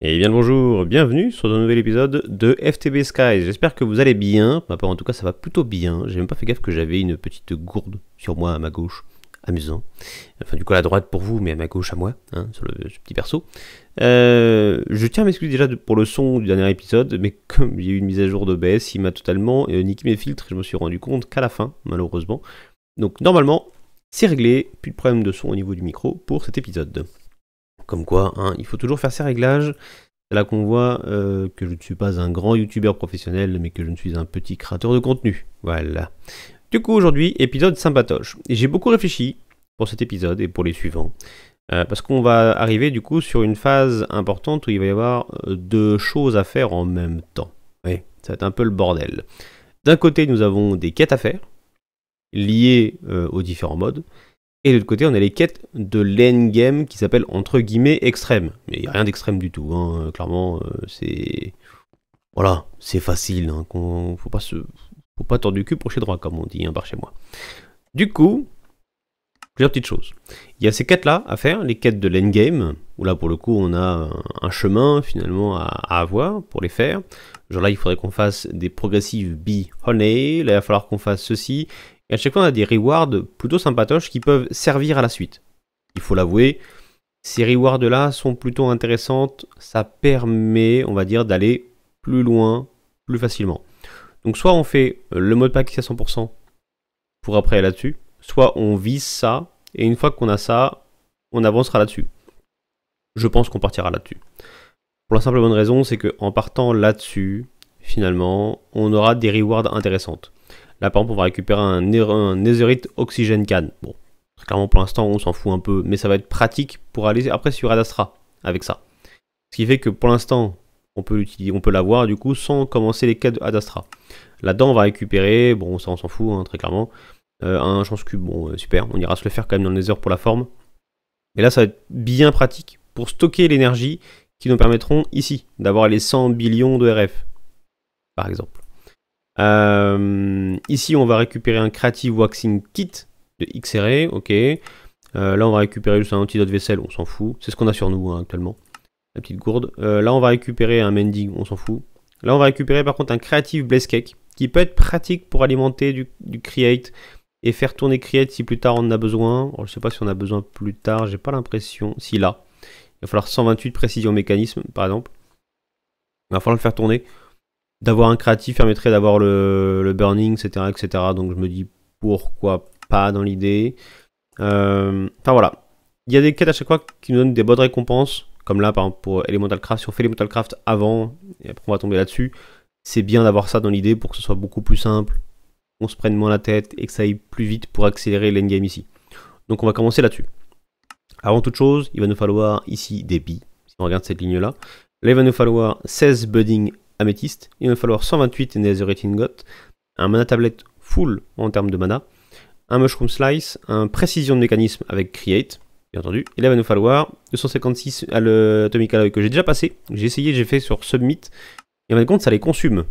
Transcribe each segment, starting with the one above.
Et eh bien le bonjour, bienvenue sur un nouvel épisode de FTB Skies. J'espère que vous allez bien. en tout cas, ça va plutôt bien. J'ai même pas fait gaffe que j'avais une petite gourde sur moi à ma gauche. Amusant. Enfin, du coup, à la droite pour vous, mais à ma gauche à moi, hein, sur le petit perso. Euh, je tiens à m'excuser déjà pour le son du dernier épisode, mais comme a eu une mise à jour de d'OBS, il m'a totalement euh, niqué mes filtres je me suis rendu compte qu'à la fin, malheureusement. Donc, normalement, c'est réglé, plus de problème de son au niveau du micro pour cet épisode. Comme quoi, hein, il faut toujours faire ses réglages. C'est là qu'on voit euh, que je ne suis pas un grand youtubeur professionnel, mais que je ne suis un petit créateur de contenu. Voilà. Du coup, aujourd'hui, épisode sympatoche. J'ai beaucoup réfléchi pour cet épisode et pour les suivants. Euh, parce qu'on va arriver du coup sur une phase importante où il va y avoir euh, deux choses à faire en même temps. Oui, ça va être un peu le bordel. D'un côté, nous avons des quêtes à faire, liées aux différents modes. Et de l'autre côté, on a les quêtes de l'endgame qui s'appelle entre guillemets extrême. Mais il n'y a rien d'extrême du tout, hein. euh, clairement, euh, c'est. Voilà, c'est facile, hein, qu'on... faut pas se. Faut pas tordre du cul pour chez droit, comme on dit, hein, par chez moi. Du coup, plusieurs petites choses. Il y a ces quêtes-là à faire, les quêtes de l'endgame, où là pour le coup on a un chemin finalement à, avoir pour les faire. Genre là il faudrait qu'on fasse des progressives B, honey, là il va falloir qu'on fasse ceci, et à chaque fois, on a des rewards plutôt sympatoches qui peuvent servir à la suite. Il faut l'avouer, ces rewards-là sont plutôt intéressantes. Ça permet, on va dire, d'aller plus loin, plus facilement. Donc soit on fait euh, le mode pack à 100% pour après là-dessus, soit on vise ça, et une fois qu'on a ça, on avancera là-dessus. Je pense qu'on partira là-dessus. Pour la simple bonne raison, c'est qu'en partant là-dessus, finalement, on aura des rewards intéressantes. Là, par exemple, on va récupérer un, Netherite Oxygen Can. Bon, très clairement, pour l'instant, on s'en fout un peu, mais ça va être pratique pour aller après sur Adastra avec ça. Ce qui fait que pour l'instant, on peut l'utiliser, on peut l'avoir du coup sans commencer les cas de Adastra. Là-dedans, on va récupérer, bon, ça on s'en fout, hein, très clairement, euh, un chance cube. Bon, euh, super, on ira se le faire quand même dans le Nether pour la forme. Mais là, ça va être bien pratique pour stocker l'énergie qui nous permettront ici d'avoir les 100 billions de RF, par exemple. Euh, ici, on va récupérer un Creative Waxing Kit de XRA, ok. Euh, là, on va récupérer juste un antidote vaisselle, on s'en fout. C'est ce qu'on a sur nous hein, actuellement, la petite gourde. Euh, là, on va récupérer un Mending, on s'en fout. Là, on va récupérer par contre un Creative Blaze Cake, qui peut être pratique pour alimenter du, Create et faire tourner Create si plus tard on en a besoin. je je sais pas si on a besoin plus tard, j'ai pas l'impression. Si là, il va falloir 128 précisions mécanisme, par exemple. Il va falloir le faire tourner d'avoir un créatif permettrait d'avoir le, burning, etc., etc. Donc je me dis pourquoi pas dans l'idée. Euh, enfin voilà. Il y a des quêtes à chaque fois qui nous donnent des bonnes récompenses, comme là par exemple pour Elemental Craft. Si on fait Elemental Craft avant, et après on va tomber là-dessus, c'est bien d'avoir ça dans l'idée pour que ce soit beaucoup plus simple, on se prenne moins la tête et que ça aille plus vite pour accélérer l'endgame ici. Donc on va commencer là-dessus. Avant toute chose, il va nous falloir ici des billes. Si on regarde cette ligne-là, là il va nous falloir 16 budding améthyste, il va nous falloir 128 netherite ingot, un mana tablette full en termes de mana, un mushroom slice, un précision de mécanisme avec create, bien entendu, et là il va nous falloir 256 à euh, alloy que j'ai déjà passé, j'ai essayé, j'ai fait sur submit, et en fin compte ça les consume,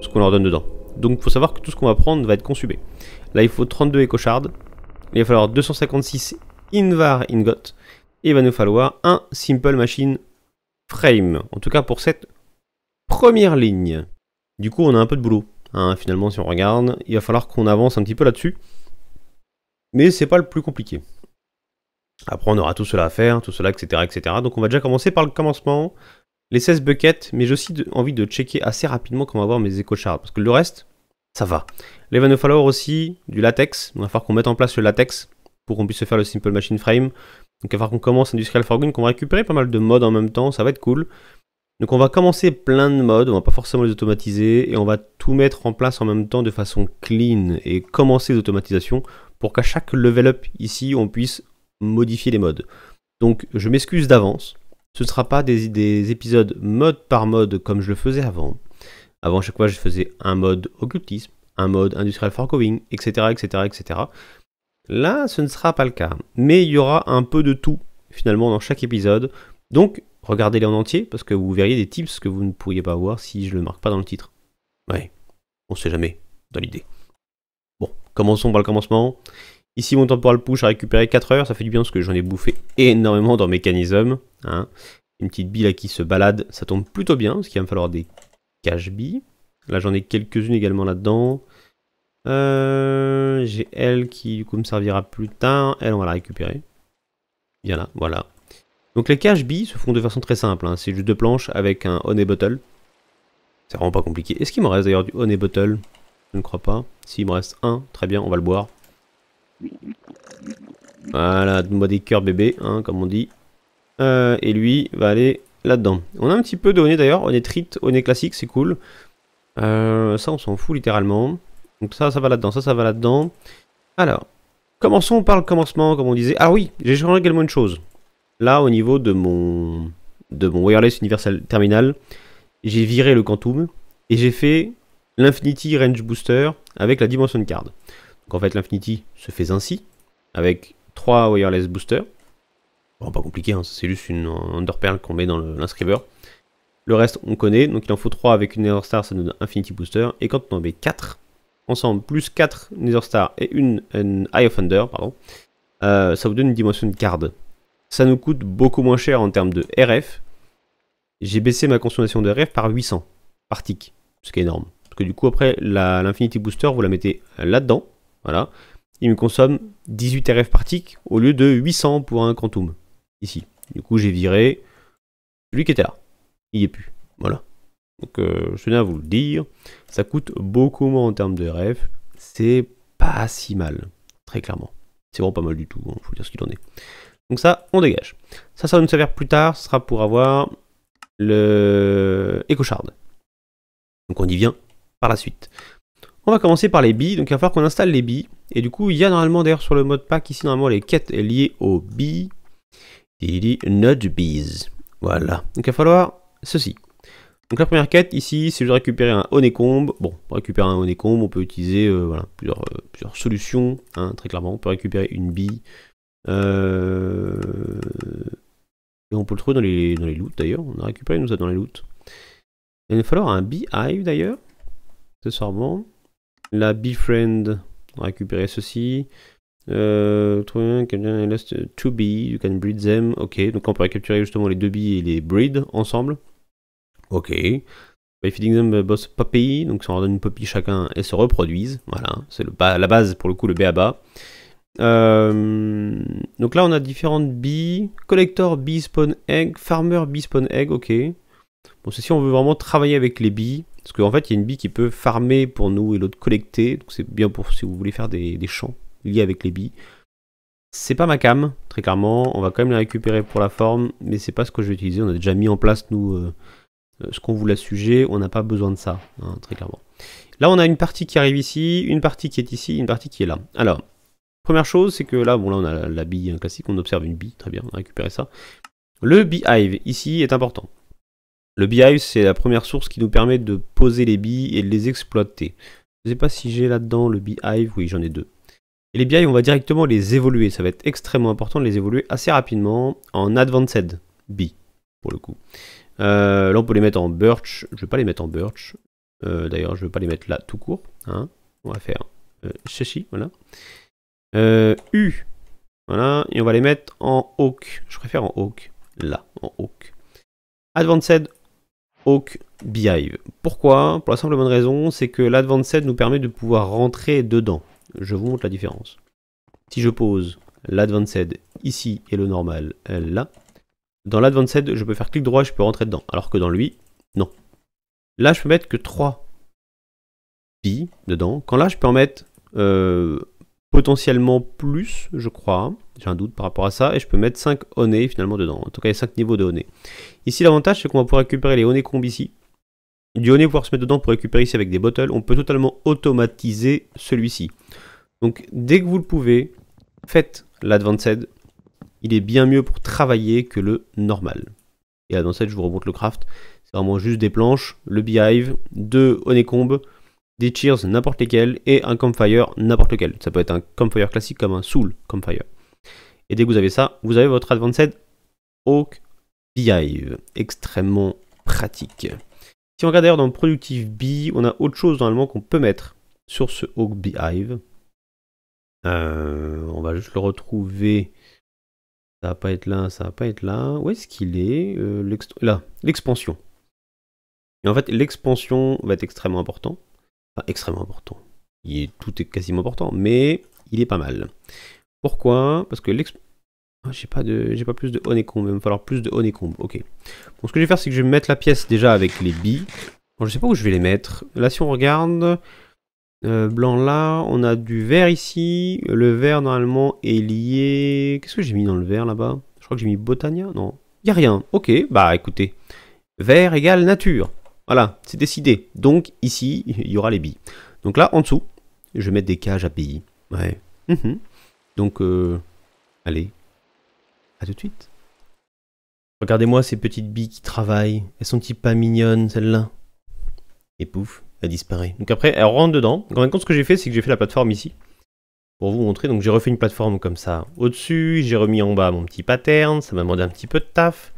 ce qu'on leur donne dedans. Donc il faut savoir que tout ce qu'on va prendre va être consumé. Là il faut 32 echo shard, il va falloir 256 invar ingot, et il va nous falloir un simple machine frame, en tout cas pour cette première ligne. Du coup, on a un peu de boulot. Hein, finalement, si on regarde, il va falloir qu'on avance un petit peu là-dessus. Mais c'est pas le plus compliqué. Après, on aura tout cela à faire, tout cela, etc., etc. Donc, on va déjà commencer par le commencement, les 16 buckets, mais j'ai aussi envie de checker assez rapidement comment avoir mes shards parce que le reste, ça va. Les va falloir aussi du latex, il va falloir qu'on mette en place le latex pour qu'on puisse faire le simple machine frame. Donc, il va falloir qu'on commence Industrial Forgun, qu'on va récupérer pas mal de mods en même temps, ça va être cool. Donc on va commencer plein de modes, on va pas forcément les automatiser et on va tout mettre en place en même temps de façon clean et commencer les automatisations pour qu'à chaque level up ici on puisse modifier les modes. Donc je m'excuse d'avance, ce ne sera pas des, épisodes mode par mode comme je le faisais avant. Avant chaque fois je faisais un mode occultisme, un mode industrial forgoing, etc., etc etc Là ce ne sera pas le cas, mais il y aura un peu de tout finalement dans chaque épisode. Donc Regardez-les en entier parce que vous verriez des tips que vous ne pourriez pas voir si je le marque pas dans le titre. Ouais, on sait jamais dans l'idée. Bon, commençons par le commencement. Ici, mon temporal push a récupéré 4 heures, ça fait du bien parce que j'en ai bouffé énormément dans mécanisme. Hein. Une petite bille là qui se balade, ça tombe plutôt bien parce qu'il va me falloir des cache billes. Là, j'en ai quelques-unes également là-dedans. Euh, j'ai elle qui du coup me servira plus tard. Elle, on va la récupérer. Viens là, voilà. Donc les caches billes se font de façon très simple, hein. c'est juste deux planches avec un honey bottle. C'est vraiment pas compliqué. Est-ce qu'il me reste d'ailleurs du honey bottle Je ne crois pas. S'il me reste un, très bien, on va le boire. Voilà, de moi des cœurs hein, comme on dit. Euh, et lui va aller là-dedans. On a un petit peu de honey d'ailleurs, honey trite, honey classique, c'est cool. Euh, ça, on s'en fout littéralement. Donc ça, ça va là-dedans, ça, ça va là-dedans. Alors, commençons par le commencement, comme on disait. Ah oui, j'ai changé également une chose. Là, au niveau de mon, de mon wireless universal terminal, j'ai viré le Quantum et j'ai fait l'Infinity Range Booster avec la Dimension Card. Donc en fait, l'Infinity se fait ainsi, avec 3 wireless boosters. Bon, pas compliqué, hein, c'est juste une underperl qu'on met dans l'inscriber Le, reste, on connaît, donc il en faut 3 avec une Nether Star, ça donne Infinity Booster. Et quand on en met 4, ensemble, plus 4 Nether Star et une, Eye of Thunder, pardon, euh, ça vous donne une Dimension Card ça nous coûte beaucoup moins cher en termes de RF. J'ai baissé ma consommation de RF par 800 par tick, ce qui est énorme. Parce que du coup, après, l'Infinity Booster, vous la mettez là-dedans. Voilà. Il me consomme 18 RF par tick au lieu de 800 pour un Quantum. Ici. Du coup, j'ai viré celui qui était là. Il n'y est plus. Voilà. Donc, euh, je tenais à vous le dire. Ça coûte beaucoup moins en termes de RF. C'est pas si mal. Très clairement. C'est vraiment pas mal du tout. Il hein, faut dire ce qu'il en est. Donc ça, on dégage. Ça, ça va nous servir plus tard, ce sera pour avoir le Shard. Donc on y vient par la suite. On va commencer par les billes, donc il va falloir qu'on installe les billes. Et du coup, il y a normalement d'ailleurs sur le mode pack ici, normalement les quêtes liées aux billes. Il dit Node Bees. Voilà. Donc il va falloir ceci. Donc la première quête ici, c'est de récupérer un Honeycomb. Bon, pour récupérer un Honeycomb, on peut utiliser euh, euh, plusieurs, solutions, hein, très clairement. On peut récupérer une bille, euh, et on peut le trouver dans les, dans les loots d'ailleurs. On a récupéré, nous dans les loots. Il va nous falloir un beehive d'ailleurs. Accessoirement. La friend, On va récupérer ceci. Euh, reste two bees, you can breed them. Ok, donc on peut capturer justement les deux bees et les breed ensemble. Ok. By feeding them uh, boss poppy, donc ça en donne une poppy chacun, et se reproduisent. Voilà, c'est la base pour le coup, le B à bas. Euh, donc là, on a différentes billes. Collector, bee, spawn, egg. Farmer, bee, spawn, egg. Ok. Bon, si on veut vraiment travailler avec les billes. Parce qu'en fait, il y a une bille qui peut farmer pour nous et l'autre collecter. Donc c'est bien pour si vous voulez faire des, champs liés avec les billes. C'est pas ma cam, très clairement. On va quand même la récupérer pour la forme. Mais c'est pas ce que je vais utiliser. On a déjà mis en place, nous, euh, euh, ce qu'on voulait sujet. On n'a pas besoin de ça, hein, très clairement. Là, on a une partie qui arrive ici, une partie qui est ici, une partie qui est là. Alors, Première chose, c'est que là, bon là on a la bille classique, on observe une bille, très bien, on a récupéré ça. Le beehive, ici, est important. Le beehive, c'est la première source qui nous permet de poser les billes et de les exploiter. Je ne sais pas si j'ai là-dedans le beehive, oui j'en ai deux. Et les beehive, on va directement les évoluer, ça va être extrêmement important de les évoluer assez rapidement en advanced bee, pour le coup. Euh, là on peut les mettre en birch, je ne vais pas les mettre en birch, euh, d'ailleurs je ne vais pas les mettre là tout court. Hein. On va faire ceci, euh, voilà. Euh, U. Voilà, et on va les mettre en Hawk. Je préfère en Hawk. Là, en Hawk. Advanced Hawk beehive, Pourquoi Pour la simple bonne raison, c'est que l'Advanced nous permet de pouvoir rentrer dedans. Je vous montre la différence. Si je pose l'Advanced ici et le normal euh, là, dans l'Advanced, je peux faire clic droit, je peux rentrer dedans. Alors que dans lui, non. Là, je peux mettre que 3 billes dedans. Quand là, je peux en mettre... Euh, potentiellement plus, je crois. J'ai un doute par rapport à ça. Et je peux mettre 5 onés finalement dedans. En tout cas, il y a 5 niveaux de onés. Ici, l'avantage, c'est qu'on va pouvoir récupérer les onés combes ici. Du oné pouvoir se mettre dedans pour récupérer ici avec des bottles. On peut totalement automatiser celui-ci. Donc, dès que vous le pouvez, faites l'advanced. Il est bien mieux pour travailler que le normal. Et l'advanced, je vous remonte le craft. C'est vraiment juste des planches, le beehive, deux combes des cheers n'importe lesquels et un campfire n'importe lequel. Ça peut être un campfire classique comme un soul campfire. Et dès que vous avez ça, vous avez votre Advanced Hawk Beehive. Extrêmement pratique. Si on regarde d'ailleurs dans Productive Bee, on a autre chose normalement qu'on peut mettre sur ce Hawk Beehive. Euh, on va juste le retrouver. Ça va pas être là, ça va pas être là. Où est-ce qu'il est, euh, Là, l'expansion. Et en fait, l'expansion va être extrêmement important extrêmement important. Il est, tout est quasiment important, mais il est pas mal. Pourquoi Parce que l'ex... Ah, j'ai pas, de, j'ai pas plus de honeycomb, il va me falloir plus de honeycomb, ok. ce que je vais faire, c'est que je vais mettre la pièce déjà avec les billes. je sais pas où je vais les mettre. Là, si on regarde, euh, blanc là, on a du vert ici. Le vert, normalement, est lié... Qu'est-ce que j'ai mis dans le vert, là-bas Je crois que j'ai mis Botania Non, y a rien. Ok, bah écoutez. Vert égale nature. Voilà, c'est décidé. Donc ici, il y aura les billes. Donc là, en dessous, je vais mettre des cages à billes. Ouais. Mhm. Donc, euh, allez, à tout de suite. Regardez-moi ces petites billes qui travaillent. Elles sont-ils pas mignonnes, celles-là Et pouf, elle disparaît. Donc après, elle rentre dedans. En même temps, ce que j'ai fait, c'est que j'ai fait la plateforme ici. Pour vous montrer, donc j'ai refait une plateforme comme ça. Au-dessus, j'ai remis en bas mon petit pattern. Ça m'a demandé un petit peu de taf.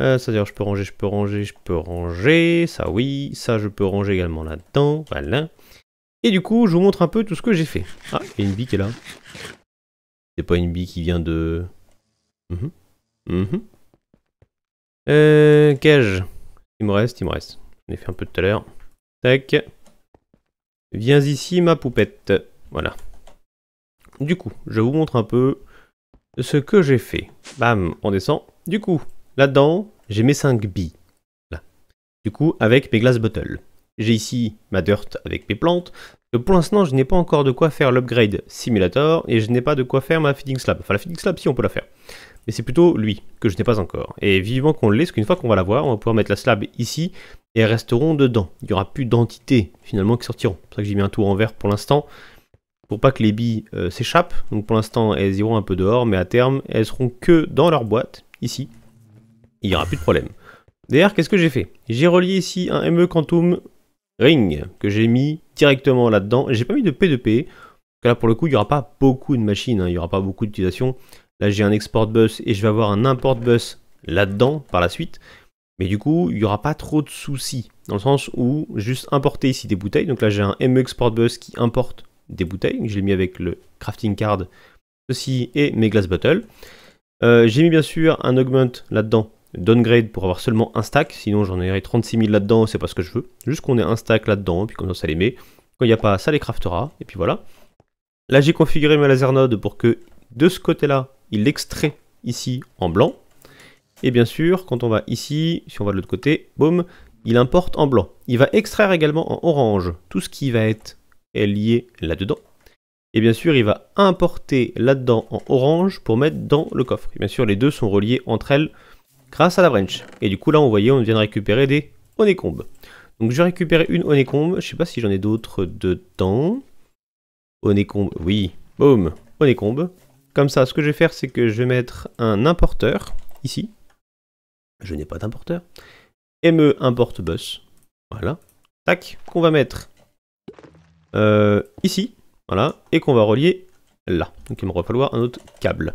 Ça euh, C'est-à-dire, je peux ranger, je peux ranger, je peux ranger. Ça, oui. Ça, je peux ranger également là-dedans. Voilà. Et du coup, je vous montre un peu tout ce que j'ai fait. Ah, il y a une bille qui est là. C'est pas une bille qui vient de... Mhm, mhm. Euh, cage. Il me reste, il me reste. J'en ai fait un peu tout à l'heure. Tac. Viens ici, ma poupette. Voilà. Du coup, je vous montre un peu ce que j'ai fait. Bam, on descend. Du coup, Là-dedans, j'ai mes 5 billes. Là. Du coup, avec mes glass bottles. J'ai ici ma dirt avec mes plantes. Euh, pour l'instant, je n'ai pas encore de quoi faire l'upgrade simulator et je n'ai pas de quoi faire ma feeding slab. Enfin, la feeding slab, si on peut la faire. Mais c'est plutôt lui que je n'ai pas encore. Et vivement qu'on l'ait, parce qu'une fois qu'on va la voir on va pouvoir mettre la slab ici et elles resteront dedans. Il n'y aura plus d'entités finalement qui sortiront. C'est pour ça que j'ai mis un tour en vert pour l'instant, pour pas que les billes euh, s'échappent. Donc pour l'instant, elles iront un peu dehors, mais à terme, elles seront que dans leur boîte, ici, il n'y aura plus de problème. D'ailleurs, qu'est-ce que j'ai fait J'ai relié ici un ME Quantum Ring que j'ai mis directement là-dedans. J'ai pas mis de P2P. là, pour le coup, il n'y aura pas beaucoup de machines. Hein. Il n'y aura pas beaucoup d'utilisation. Là, j'ai un export bus et je vais avoir un import bus là-dedans par la suite. Mais du coup, il n'y aura pas trop de soucis. Dans le sens où juste importer ici des bouteilles. Donc là, j'ai un ME Export Bus qui importe des bouteilles. Je l'ai mis avec le crafting card, ceci et mes glass bottles. Euh, j'ai mis bien sûr un augment là-dedans downgrade pour avoir seulement un stack, sinon j'en ai 36 000 là-dedans, c'est pas ce que je veux. Juste qu'on ait un stack là-dedans, puis comme ça, ça les met. Quand il n'y a pas, ça les craftera, et puis voilà. Là, j'ai configuré ma laser node pour que de ce côté-là, il l'extrait ici en blanc. Et bien sûr, quand on va ici, si on va de l'autre côté, boum, il importe en blanc. Il va extraire également en orange tout ce qui va être lié là-dedans. Et bien sûr, il va importer là-dedans en orange pour mettre dans le coffre. bien sûr, les deux sont reliés entre elles grâce à la branch. Et du coup là on voyait on vient de récupérer des onécombes. Donc je vais récupérer une onécombe, je sais pas si j'en ai d'autres dedans. Onécombe, oui, boum, onécombe. Comme ça ce que je vais faire c'est que je vais mettre un importeur ici. Je n'ai pas d'importeur. ME importe bus. Voilà. Tac, qu'on va mettre euh, ici. Voilà. Et qu'on va relier là. Donc il me va falloir un autre câble.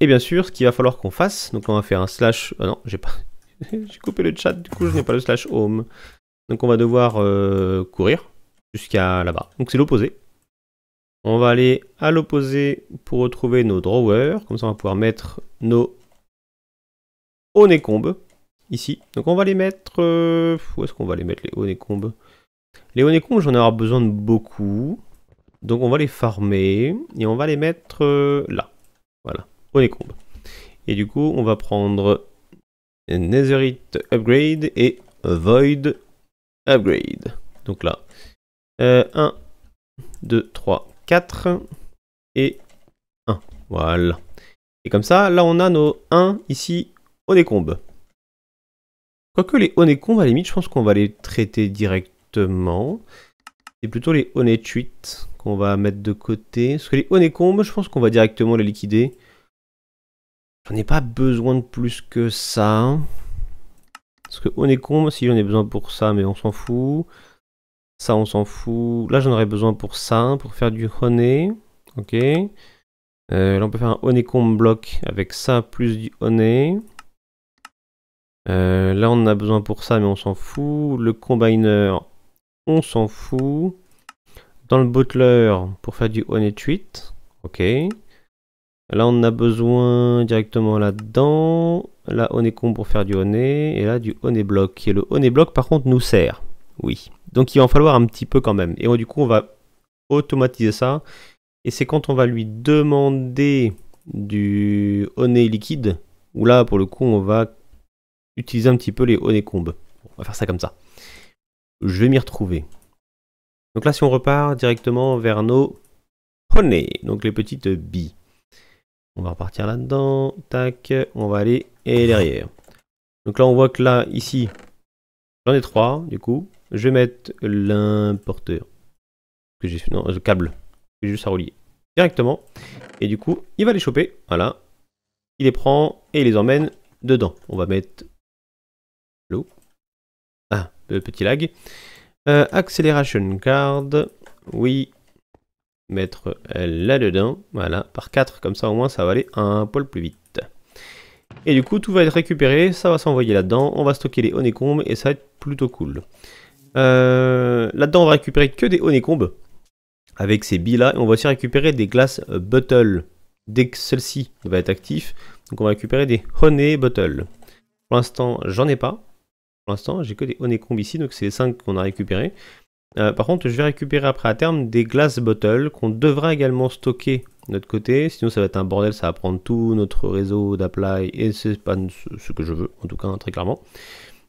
Et bien sûr, ce qu'il va falloir qu'on fasse, donc on va faire un slash. Ah non, j'ai pas. j'ai coupé le chat, du coup je n'ai pas le slash home. Donc on va devoir euh, courir jusqu'à là-bas. Donc c'est l'opposé. On va aller à l'opposé pour retrouver nos drawers. Comme ça on va pouvoir mettre nos onécombes ici. Donc on va les mettre... Euh, où est-ce qu'on va les mettre les onécombes Les onécombes j'en aurai besoin de beaucoup. Donc on va les farmer et on va les mettre là. Voilà, Et du coup, on va prendre Netherite Upgrade et Void Upgrade. Donc là, 1, 2, 3, 4 et 1. Voilà. Et comme ça, là on a nos 1 ici, Onécombe. Quoique les Onécombes, à la limite, je pense qu'on va les traiter directement plutôt les Honetchuit qu'on va mettre de côté. Parce que les combes, je pense qu'on va directement les liquider. J'en ai pas besoin de plus que ça. Parce que Honeycomb, si j'en ai besoin pour ça, mais on s'en fout. Ça, on s'en fout. Là, j'en aurais besoin pour ça, pour faire du honey. Ok. Euh, là, on peut faire un honeycomb block avec ça plus du honey. Euh, là, on en a besoin pour ça, mais on s'en fout. Le combiner, on s'en fout. Dans le butler, pour faire du on tweet, ok. Là, on a besoin directement là-dedans. la on est pour faire du on et là, du on est Et le on par contre, nous sert. Oui. Donc, il va en falloir un petit peu quand même. Et du coup, on va automatiser ça. Et c'est quand on va lui demander du on liquide, ou là, pour le coup, on va utiliser un petit peu les on on va faire ça comme ça je vais m'y retrouver. Donc là, si on repart directement vers nos poneys, donc les petites billes. On va repartir là-dedans, tac, on va aller et derrière. Donc là, on voit que là, ici, j'en ai trois, du coup. Je vais mettre l'importeur que j'ai non, le câble que j'ai juste à relier directement. Et du coup, il va les choper, voilà. Il les prend et il les emmène dedans. On va mettre l'eau petit lag. Euh, acceleration card, oui, mettre là-dedans, voilà, par 4, comme ça au moins ça va aller un poil plus vite. Et du coup tout va être récupéré, ça va s'envoyer là-dedans, on va stocker les onécombes et ça va être plutôt cool. Euh, là-dedans on va récupérer que des onécombes, avec ces billes là, et on va aussi récupérer des glaces euh, bottle, dès que celle-ci va être active, donc on va récupérer des honey bottle. Pour l'instant j'en ai pas, pour l'instant, j'ai que des Honeycomb ici, donc c'est les 5 qu'on a récupérés. Euh, par contre, je vais récupérer après à terme des glass bottles qu'on devra également stocker de notre côté. Sinon, ça va être un bordel, ça va prendre tout notre réseau d'apply et c'est pas ce que je veux, en tout cas, hein, très clairement.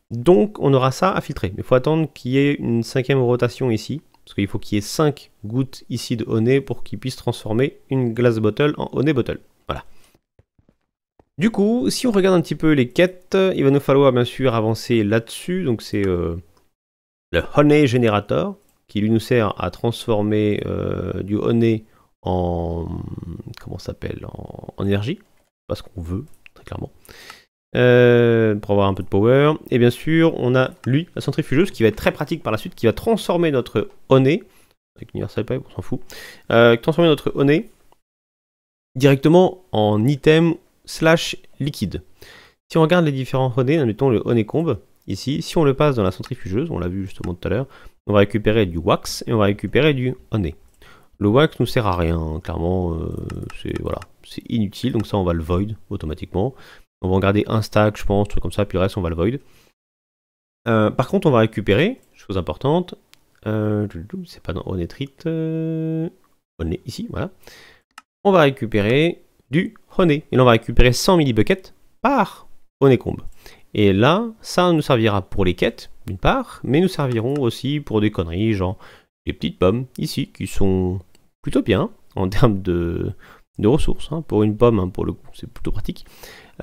Donc, on aura ça à filtrer. Mais il faut attendre qu'il y ait une cinquième rotation ici. Parce qu'il faut qu'il y ait 5 gouttes ici de honey pour qu'ils puissent transformer une glass bottle en honey bottle. Du coup, si on regarde un petit peu les quêtes, il va nous falloir bien sûr avancer là-dessus. Donc c'est euh, le Honey Generator qui lui nous sert à transformer euh, du honey en comment s'appelle en, énergie parce qu'on veut très clairement euh, pour avoir un peu de power et bien sûr on a lui la centrifugeuse qui va être très pratique par la suite qui va transformer notre honey avec Universal Pipe on s'en fout transformer notre honey directement en item slash liquide. Si on regarde les différents Honey, admettons le honeycomb, ici, si on le passe dans la centrifugeuse, on l'a vu justement tout à l'heure, on va récupérer du wax et on va récupérer du honey. Le wax nous sert à rien, hein, clairement, euh, c'est voilà, inutile, donc ça on va le void automatiquement. On va en garder un stack, je pense, truc comme ça, puis le reste on va le void. Euh, par contre, on va récupérer, chose importante, euh, c'est pas dans Honey on ici, voilà. On va récupérer du Honey. Et là, on va récupérer 100 millibuckets par honécombe. Et là, ça nous servira pour les quêtes, d'une part, mais nous servirons aussi pour des conneries, genre des petites pommes, ici, qui sont plutôt bien en termes de, de ressources. Hein, pour une pomme, hein, pour le coup, c'est plutôt pratique.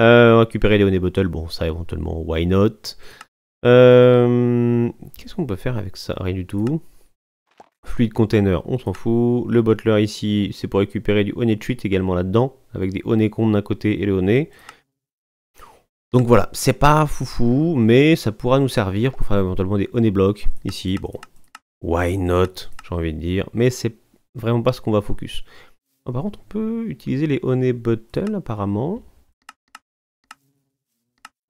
Euh, récupérer les Honey Bottles, bon, ça éventuellement, why not euh, Qu'est-ce qu'on peut faire avec ça Rien du tout. Fluide container, on s'en fout. Le bottler ici, c'est pour récupérer du honey treat également là-dedans, avec des honey comptes d'un côté et le honey. Donc voilà, c'est pas foufou, mais ça pourra nous servir pour faire éventuellement des honey blocks ici. Bon, why not, j'ai envie de dire, mais c'est vraiment pas ce qu'on va focus. Ah, par contre, on peut utiliser les honey bottles apparemment.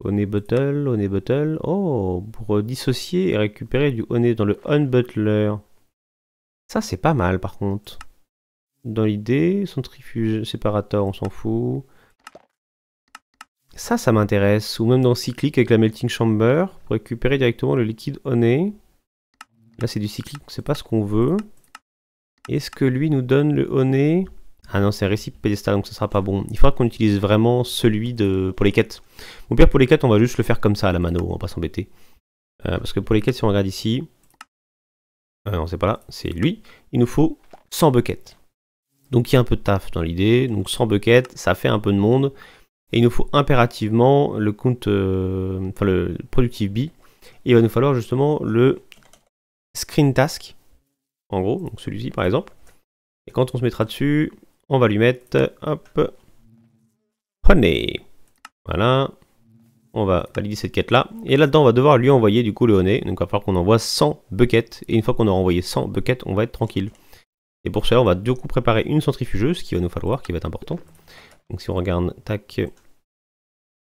Honey bottle, honey bottle. Oh, pour dissocier et récupérer du honey dans le unbutler. butler. Ça, c'est pas mal, par contre. Dans l'idée, centrifuge, séparateur, on s'en fout. Ça, ça m'intéresse. Ou même dans cyclique avec la melting chamber, pour récupérer directement le liquide honey. Là, c'est du cyclique, c'est pas ce qu'on veut. Est-ce que lui nous donne le honey Ah non, c'est un récipient pédestal, donc ça sera pas bon. Il faudra qu'on utilise vraiment celui de pour les quêtes. Au pire, pour les quêtes, on va juste le faire comme ça à la mano, on va pas s'embêter. Euh, parce que pour les quêtes, si on regarde ici, non euh, c'est pas là, c'est lui, il nous faut 100 buckets. Donc il y a un peu de taf dans l'idée, donc 100 buckets, ça fait un peu de monde, et il nous faut impérativement le compte, euh, enfin le productive B, et il va nous falloir justement le screen task, en gros, donc celui-ci par exemple, et quand on se mettra dessus, on va lui mettre, hop, prenez, voilà, on va valider cette quête là. Et là-dedans, on va devoir lui envoyer du coup le Donc il va falloir qu'on envoie 100 buckets. Et une fois qu'on aura envoyé 100 buckets, on va être tranquille. Et pour cela, on va du coup préparer une centrifugeuse, qui va nous falloir, qui va être important. Donc si on regarde, tac,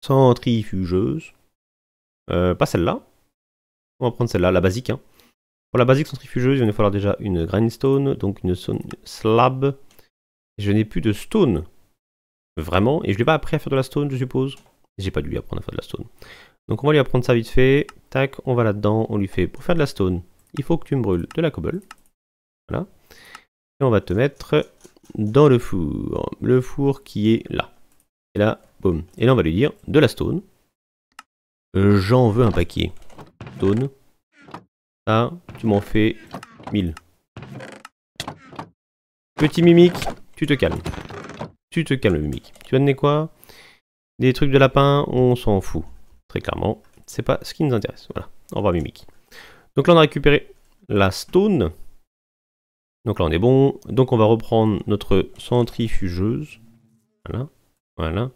centrifugeuse. Euh, pas celle-là. On va prendre celle-là, la basique. Hein. Pour la basique centrifugeuse, il va nous falloir déjà une grindstone, donc une slab. Je n'ai plus de stone. Vraiment. Et je n'ai pas appris à faire de la stone, je suppose. J'ai pas dû lui apprendre à faire de la stone. Donc on va lui apprendre ça vite fait. Tac, on va là-dedans, on lui fait pour faire de la stone, il faut que tu me brûles de la cobble. Voilà. Et on va te mettre dans le four. Le four qui est là. Et là, boum. Et là on va lui dire de la stone. J'en veux un paquet. Stone. Ça, tu m'en fais 1000. Petit mimique, tu te calmes. Tu te calmes mimique. Tu vas donner quoi des trucs de lapin, on s'en fout. Très clairement, c'est pas ce qui nous intéresse. Voilà, au revoir Mimic. Donc là, on a récupéré la stone. Donc là, on est bon. Donc on va reprendre notre centrifugeuse. Voilà, voilà.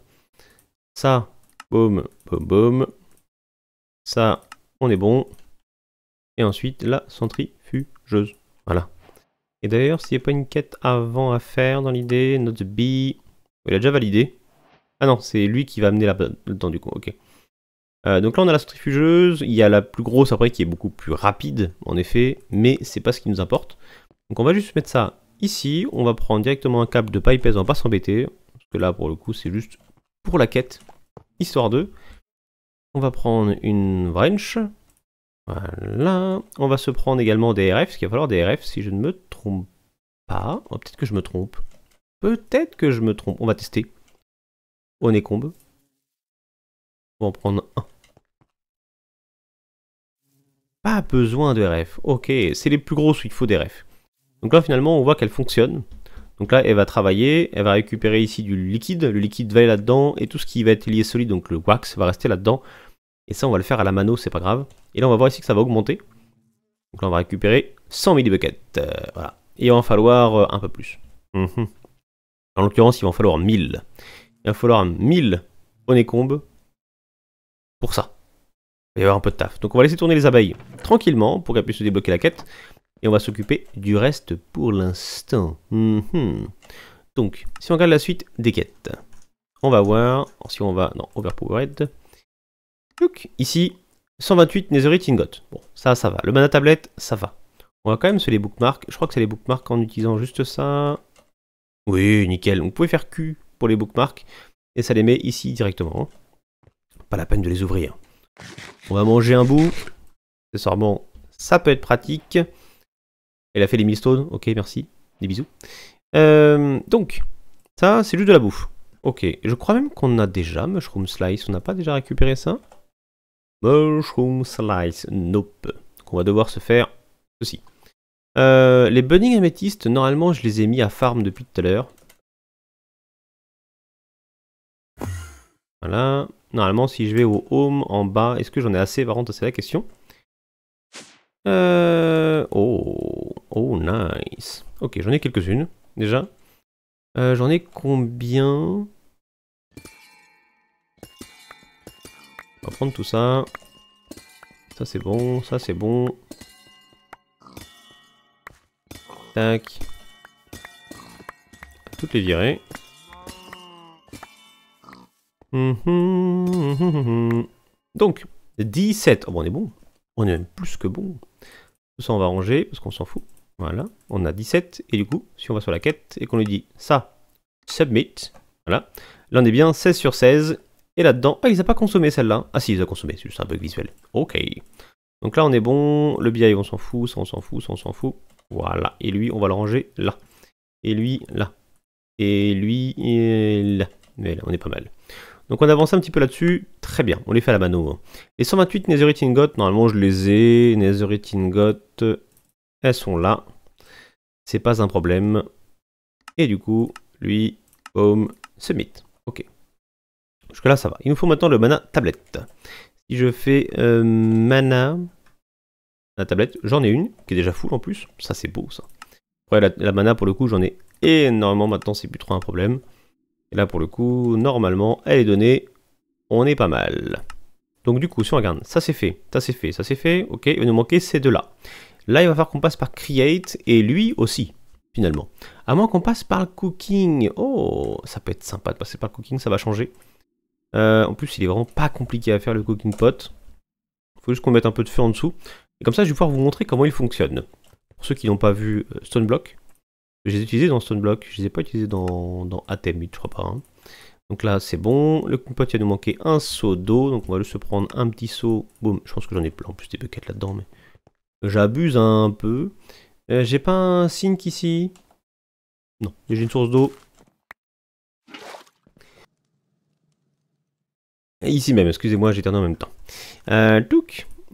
Ça, boum, boum, boum. Ça, on est bon. Et ensuite, la centrifugeuse. Voilà. Et d'ailleurs, s'il n'y a pas une quête avant à faire dans l'idée, notre B, il a déjà validé. Ah non, c'est lui qui va amener la temps du coup, ok. Euh, donc là on a la centrifugeuse, il y a la plus grosse après qui est beaucoup plus rapide en effet, mais c'est pas ce qui nous importe. Donc on va juste mettre ça ici, on va prendre directement un câble de Pipez, on va pas s'embêter, parce que là pour le coup c'est juste pour la quête, histoire de. On va prendre une wrench, voilà, on va se prendre également des RF, parce qu'il va falloir des RF si je ne me trompe pas. Oh, peut-être que je me trompe. Peut-être que je me trompe. On va tester. On est combe. On va en prendre un. Pas besoin de RF. Ok, c'est les plus gros où il faut des RF. Donc là, finalement, on voit qu'elle fonctionne. Donc là, elle va travailler, elle va récupérer ici du liquide. Le liquide va aller là-dedans et tout ce qui va être lié solide, donc le wax, va rester là-dedans. Et ça, on va le faire à la mano, c'est pas grave. Et là, on va voir ici que ça va augmenter. Donc là, on va récupérer 100 millibuckets. Euh, voilà. Et il va en falloir euh, un peu plus. Mhm. En l'occurrence, il va en falloir 1000 il va falloir 1000 combes pour ça. Il va y avoir un peu de taf. Donc on va laisser tourner les abeilles tranquillement pour qu'elles puissent se débloquer la quête. Et on va s'occuper du reste pour l'instant. Mhm. Donc, si on regarde la suite des quêtes, on va voir, si on va dans Overpowered, look ici, 128 Netherite Ingot. Bon, ça, ça va. Le mana tablette, ça va. On va quand même se les bookmarks. Je crois que c'est les bookmarks en utilisant juste ça. Oui, nickel. On pouvait faire Q les bookmarks, et ça les met ici directement. Hein. Pas la peine de les ouvrir. On va manger un bout. Accessoirement, ça peut être pratique. Elle a fait les milestones, ok, merci, des bisous. Euh, donc, ça, c'est juste de la bouffe. Ok, je crois même qu'on a déjà Mushroom Slice, on n'a pas déjà récupéré ça Mushroom Slice, nope. Qu'on on va devoir se faire ceci. Euh, les budding améthystes, normalement je les ai mis à farm depuis tout à l'heure. Voilà. Normalement, si je vais au home en bas, est-ce que j'en ai assez Par contre, c'est la question. Euh, oh, oh, nice. Ok, j'en ai quelques-unes déjà. Euh, j'en ai combien On va prendre tout ça. Ça c'est bon, ça c'est bon. Tac. Toutes les virées. Mm-hmm. Donc, 17. Oh, on est bon. On est même plus que bon. Tout ça, on va ranger parce qu'on s'en fout. Voilà, on a 17. Et du coup, si on va sur la quête et qu'on lui dit ça, submit, voilà. Là, on est bien 16 sur 16. Et là-dedans, ah, il n'a pas consommé celle-là. Ah, si, il a consommé, c'est juste un bug visuel. Ok. Donc là, on est bon. Le BI, on s'en fout. Ça, on s'en fout. Ça, on s'en fout. Voilà. Et lui, on va le ranger là. Et lui, là. Et lui, là. Mais là, on est pas mal. Donc on avance un petit peu là-dessus, très bien, on les fait à la mano. Hein. Les 128 Netherite Ingot, normalement je les ai, Netherite Ingot, elles sont là, c'est pas un problème. Et du coup, lui, home, summit, ok. Jusque là ça va. Il nous faut maintenant le mana tablette. Si je fais euh, mana, la tablette, j'en ai une, qui est déjà full en plus, ça c'est beau ça. Ouais la mana pour le coup j'en ai énormément maintenant, c'est plus trop un problème. Et là, pour le coup, normalement, elle est donnée. On est pas mal. Donc du coup, si on regarde, ça c'est fait, ça c'est fait, ça c'est fait, ok, il va nous manquer ces deux-là. Là, il va falloir qu'on passe par Create, et lui aussi, finalement. À moins qu'on passe par Cooking. Oh, ça peut être sympa de passer par le Cooking, ça va changer. Euh, en plus, il est vraiment pas compliqué à faire, le Cooking Pot. faut juste qu'on mette un peu de feu en dessous. Et comme ça, je vais pouvoir vous montrer comment il fonctionne. Pour ceux qui n'ont pas vu euh, Stoneblock, je les ai utilisés dans Stoneblock, je les ai pas utilisés dans, dans ATM8, je crois pas. Hein. Donc là, c'est bon. Le pot, il va nous manquer un seau d'eau. Donc on va juste se prendre un petit seau. Boum, je pense que j'en ai plein. En plus, des buckets là-dedans, mais j'abuse un peu. Euh, j'ai pas un sink ici Non, j'ai une source d'eau. Ici même, excusez-moi, j'éternue en même temps. Euh,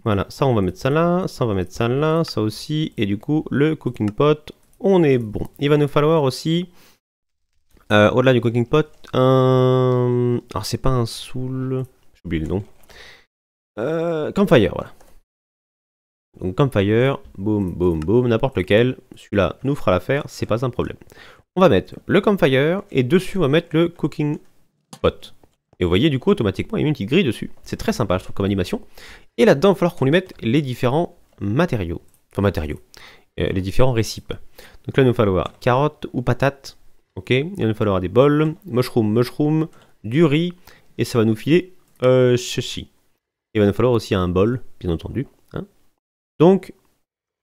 Voilà, ça on va mettre ça là, ça on va mettre ça là, ça aussi, et du coup le cooking pot on est bon. Il va nous falloir aussi, euh, au-delà du cooking pot, un... Alors c'est pas un soul... J'oublie le nom. Euh, campfire, voilà. Donc campfire, boum, boum, boum, n'importe lequel. Celui-là nous fera l'affaire, c'est pas un problème. On va mettre le campfire et dessus on va mettre le cooking pot. Et vous voyez du coup automatiquement il y a une petite grille dessus. C'est très sympa je trouve comme animation. Et là-dedans il va falloir qu'on lui mette les différents matériaux. Enfin matériaux. Euh, les différents récipes. Donc là, il nous falloir carottes ou patates. Ok, il va nous falloir des bols, mushroom, mushroom, du riz, et ça va nous filer euh, ceci. Il va nous falloir aussi un bol, bien entendu. Hein. Donc,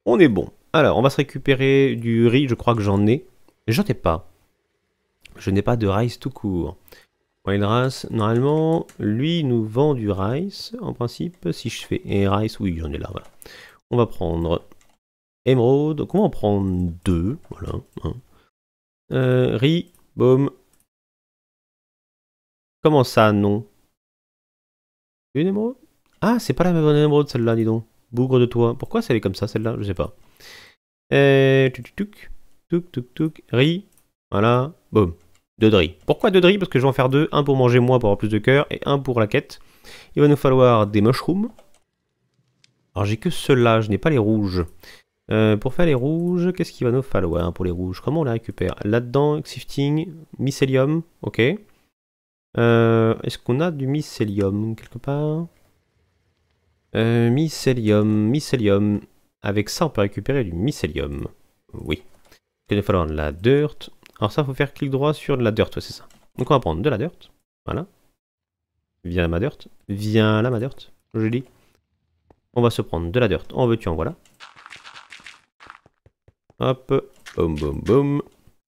on est bon. Alors, on va se récupérer du riz, je crois que j'en ai. J'en ai pas. Je n'ai pas de rice tout court. Wild Rice, normalement, lui nous vend du rice, en principe, si je fais un rice, oui, j'en ai là, On va prendre émeraude. Donc on va en prendre deux. Voilà. Hein. Euh, riz, boum. Comment ça, non Une émeraude Ah, c'est pas la même émeraude celle-là, dis donc. Bougre de toi. Pourquoi c'est comme ça, celle-là Je sais pas. Euh, riz. Voilà. Boum. Deux de Pourquoi deux de riz Parce que je vais en faire deux. Un pour manger moi pour avoir plus de cœur et un pour la quête. Il va nous falloir des mushrooms. Alors j'ai que ceux-là, je n'ai pas les rouges. Euh, pour faire les rouges, qu'est-ce qu'il va nous falloir pour les rouges Comment on la récupère Là-dedans, shifting, mycelium, ok. Euh, est-ce qu'on a du mycelium quelque part euh, mycelium. Avec ça, on peut récupérer du mycelium. Oui. Il va falloir de la dirt. Alors ça, faut faire clic droit sur de la dirt, c'est ça. Donc on va prendre de la dirt. Voilà. Viens la ma dirt. Viens la ma dirt. Je dis. On va se prendre de la dirt. On veut tu en voilà. Hop, boum, boum, boum.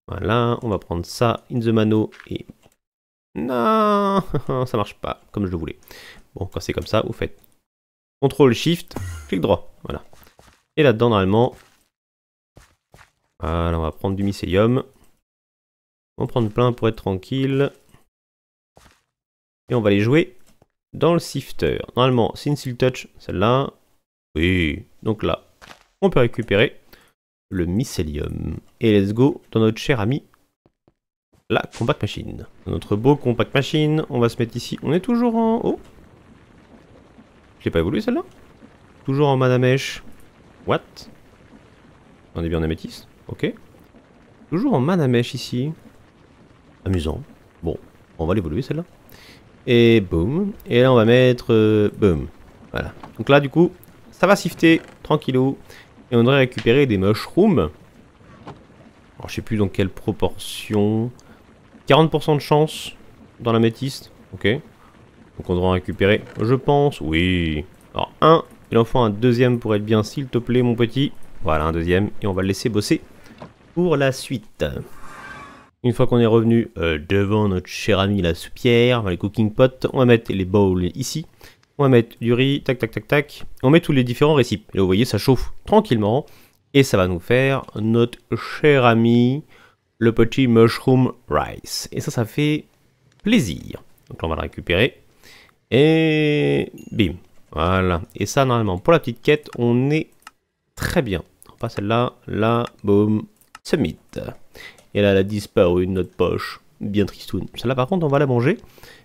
Voilà, on va prendre ça, in the mano, et... Non, ça marche pas, comme je le voulais. Bon, quand c'est comme ça, vous faites CTRL SHIFT, clic droit, voilà. Et là-dedans, normalement, voilà, on va prendre du mycélium. On va prendre plein pour être tranquille. Et on va les jouer dans le sifter. Normalement, c'est touch, celle-là. Oui, donc là, on peut récupérer le mycélium. Et let's go dans notre cher ami, la Compact Machine. notre beau Compact Machine, on va se mettre ici. On est toujours en... haut. Oh, j'ai Je pas évolué celle-là Toujours en mèche What On est bien en améthyste Ok. Toujours en mèche ici. Amusant. Bon, on va l'évoluer celle-là. Et boum. Et là on va mettre... boom euh, boum. Voilà. Donc là du coup, ça va sifter tranquillou. Et on devrait récupérer des mushrooms. Alors, je sais plus dans quelle proportion. 40% de chance dans la métiste. Ok. Donc on devrait en récupérer, je pense. Oui. Alors, un. Il en faut un deuxième pour être bien, s'il te plaît, mon petit. Voilà, un deuxième. Et on va le laisser bosser pour la suite. Une fois qu'on est revenu euh, devant notre cher ami la soupière, les cooking pots, on va mettre les bowls ici on va mettre du riz, tac, tac, tac, tac. On met tous les différents récipes. Et vous voyez, ça chauffe tranquillement. Et ça va nous faire notre cher ami, le petit mushroom rice. Et ça, ça fait plaisir. Donc là, on va le récupérer. Et bim. Voilà. Et ça, normalement, pour la petite quête, on est très bien. On passe celle-là. La boom, Summit. Et là, elle a disparu de notre poche. Bien tristoun. Celle-là, par contre, on va la manger.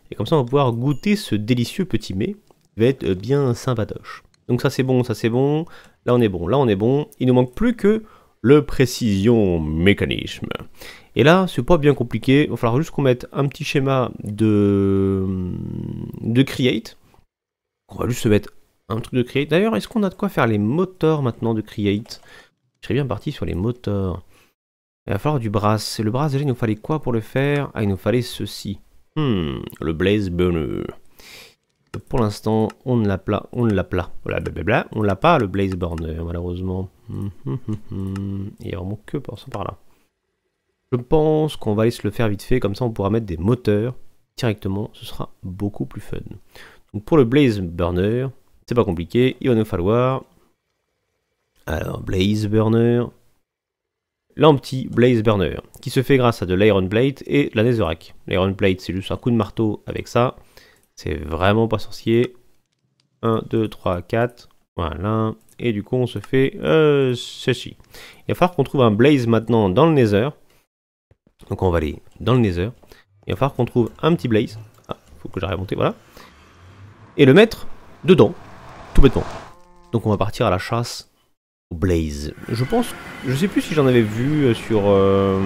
Et comme ça, on va pouvoir goûter ce délicieux petit mets va être euh, bien sympatoche. Donc ça c'est bon, ça c'est bon, là on est bon, là on est bon. Il nous manque plus que le précision mécanisme. Et là, c'est pas bien compliqué, il va falloir juste qu'on mette un petit schéma de, de create. On va juste se mettre un truc de create. D'ailleurs, est-ce qu'on a de quoi faire les moteurs maintenant de create Je serais bien parti sur les moteurs. Il va falloir du brass. le brass, déjà, il nous fallait quoi pour le faire Ah, il nous fallait ceci. Hmm, le blaze burner pour l'instant, on ne l'a pas, on ne l'a pas. Voilà, blablabla, on l'a pas le Blaze Burner euh, malheureusement. Hum, hum, hum, et a vraiment que pour ça par là. Je pense qu'on va aller se le faire vite fait, comme ça on pourra mettre des moteurs directement, ce sera beaucoup plus fun. pour le Blaze Burner, c'est pas compliqué, il va nous falloir... Alors, Blaze Burner... L'anti Blaze Burner, qui se fait grâce à de l'Iron Blade et de la Netherrack. L'Iron Blade, c'est juste un coup de marteau avec ça. C'est vraiment pas sorcier. 1, 2, 3, 4. Voilà. Et du coup, on se fait euh, ceci. Il va falloir qu'on trouve un blaze maintenant dans le nether. Donc on va aller dans le nether. Il va falloir qu'on trouve un petit blaze. Ah, faut que j'arrive à monter, voilà. Et le mettre dedans, tout bêtement. Donc on va partir à la chasse au blaze. Je pense, je sais plus si j'en avais vu euh, sur... Alors euh,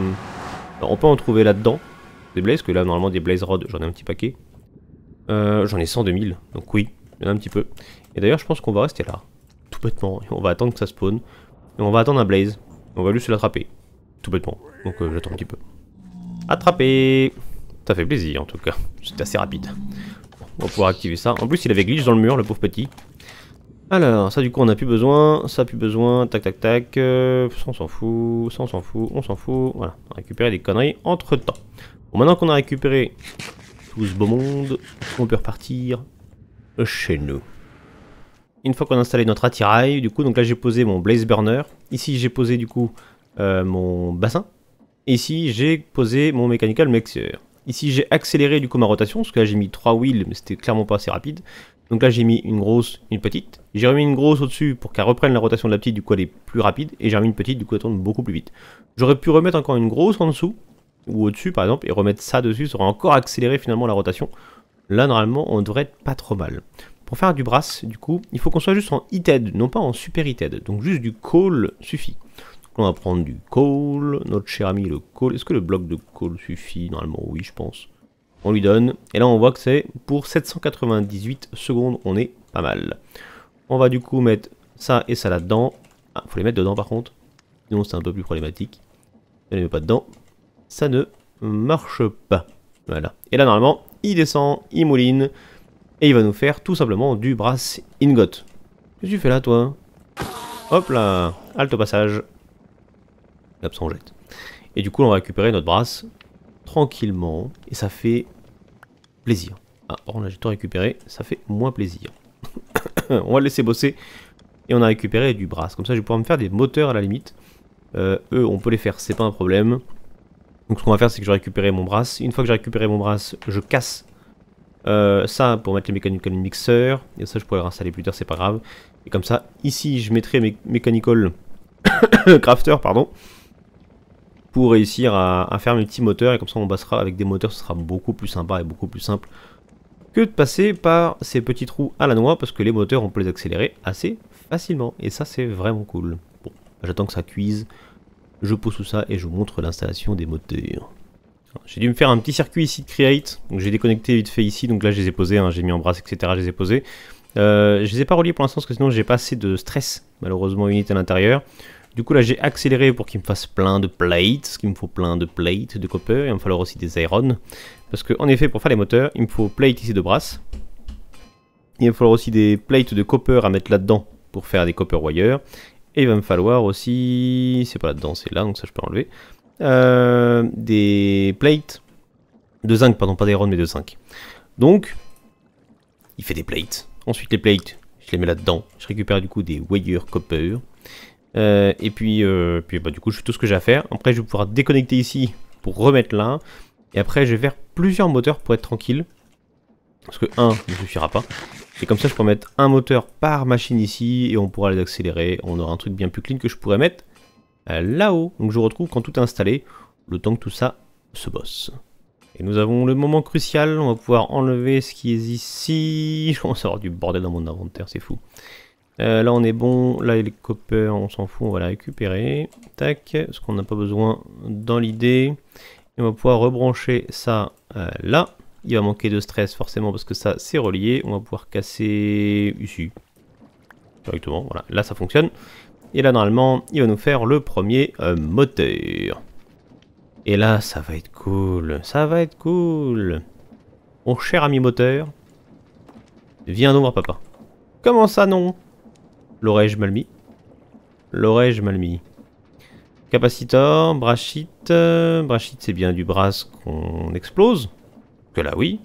on peut en trouver là-dedans, des blazes, que là, normalement, des blaze rods, j'en ai un petit paquet. Euh, j'en ai 102 000, donc oui, il y en a un petit peu. Et d'ailleurs, je pense qu'on va rester là, tout bêtement. on va attendre que ça spawn. Et on va attendre un blaze. On va lui se l'attraper, tout bêtement. Donc euh, j'attends un petit peu. Attrapé Ça fait plaisir en tout cas, c'était assez rapide. on va pouvoir activer ça. En plus, il avait glitch dans le mur, le pauvre petit. Alors, ça du coup on n'a plus besoin, ça plus besoin, tac tac tac, ça euh, on s'en fout, ça on s'en fout, on s'en fout, voilà, on des conneries entre temps. maintenant qu'on a récupéré ce beau monde, on peut repartir chez nous. Une fois qu'on a installé notre attirail, du coup, donc là j'ai posé mon blaze burner. Ici j'ai posé du coup euh, mon bassin. Ici j'ai posé mon mechanical mixer. Ici j'ai accéléré du coup ma rotation, parce que là j'ai mis trois wheels, mais c'était clairement pas assez rapide. Donc là j'ai mis une grosse, une petite. J'ai remis une grosse au-dessus pour qu'elle reprenne la rotation de la petite, du coup elle est plus rapide. Et j'ai remis une petite, du coup elle tourne beaucoup plus vite. J'aurais pu remettre encore une grosse en dessous, ou au-dessus par exemple et remettre ça dessus, ça aura encore accéléré finalement la rotation. Là normalement on devrait être pas trop mal. Pour faire du brass du coup, il faut qu'on soit juste en ited non pas en super heated, donc juste du call suffit. on va prendre du call notre cher ami le call est-ce que le bloc de coal suffit Normalement oui je pense. On lui donne, et là on voit que c'est pour 798 secondes, on est pas mal. On va du coup mettre ça et ça là-dedans. Ah, faut les mettre dedans par contre, sinon c'est un peu plus problématique. Ne les met pas dedans ça ne marche pas. Voilà. Et là, normalement, il descend, il mouline, et il va nous faire tout simplement du brass ingot. Qu'est-ce que tu fais là, toi Hop là Halte au passage. L'absent jette. Et du coup, on va récupérer notre Brass, tranquillement, et ça fait plaisir. Ah, on a j'ai tout récupéré, ça fait moins plaisir. on va le laisser bosser, et on a récupéré du brass. Comme ça, je vais pouvoir me faire des moteurs à la limite. Euh, eux, on peut les faire, c'est pas un problème. Donc ce qu'on va faire, c'est que je vais récupérer mon brass. Une fois que j'ai récupéré mon brass, je casse euh, ça pour mettre les Mechanical Mixer. Et ça, je pourrais le réinstaller plus tard, c'est pas grave. Et comme ça, ici, je mettrai mes Mechanical Crafter, pardon, pour réussir à, à, faire mes petits moteurs. Et comme ça, on passera avec des moteurs, ce sera beaucoup plus sympa et beaucoup plus simple que de passer par ces petits trous à la noix, parce que les moteurs, on peut les accélérer assez facilement. Et ça, c'est vraiment cool. Bon, j'attends que ça cuise je pose tout ça et je vous montre l'installation des moteurs. J'ai dû me faire un petit circuit ici de Create, donc j'ai déconnecté vite fait ici, donc là je les ai posés, hein. j'ai mis en brasse, etc. Je les ai posés. Euh, je les ai pas reliés pour l'instant parce que sinon j'ai pas assez de stress, malheureusement, unité à l'intérieur. Du coup là j'ai accéléré pour qu'il me fasse plein de plates, ce qu'il me faut plein de plates de copper, Il va me falloir aussi des iron. Parce que en effet pour faire les moteurs, il me faut plate ici de brasse. Il va me falloir aussi des plates de copper à mettre là-dedans pour faire des copper wire. Et il va me falloir aussi, c'est pas là-dedans, c'est là, donc ça je peux enlever, euh, des plates de zinc, pardon, pas d'iron mais de zinc. Donc, il fait des plates. Ensuite les plates, je les mets là-dedans. Je récupère du coup des wire copper. Euh, et puis, euh, puis bah, du coup, je fais tout ce que j'ai à faire. Après, je vais pouvoir déconnecter ici pour remettre là. Et après, je vais faire plusieurs moteurs pour être tranquille. Parce que un ne suffira pas. Et comme ça, je pourrais mettre un moteur par machine ici et on pourra les accélérer. On aura un truc bien plus clean que je pourrais mettre euh, là-haut. Donc je retrouve quand tout est installé, le temps que tout ça se bosse. Et nous avons le moment crucial, on va pouvoir enlever ce qui est ici. Je commence à avoir du bordel dans mon inventaire, c'est fou. Euh, là on est bon, là les copper, on s'en fout, on va la récupérer. Tac, ce qu'on n'a pas besoin dans l'idée. Et on va pouvoir rebrancher ça euh, là. Il va manquer de stress forcément parce que ça c'est relié. On va pouvoir casser ici. Directement, voilà. Là ça fonctionne. Et là normalement il va nous faire le premier euh, moteur. Et là ça va être cool. Ça va être cool. Mon cher ami moteur. Viens donc voir papa. Comment ça non L'orage je mal mis L'aurais-je mal mis Capacitor, brachite. Euh, brachite, c'est bien du brass qu'on explose là, oui.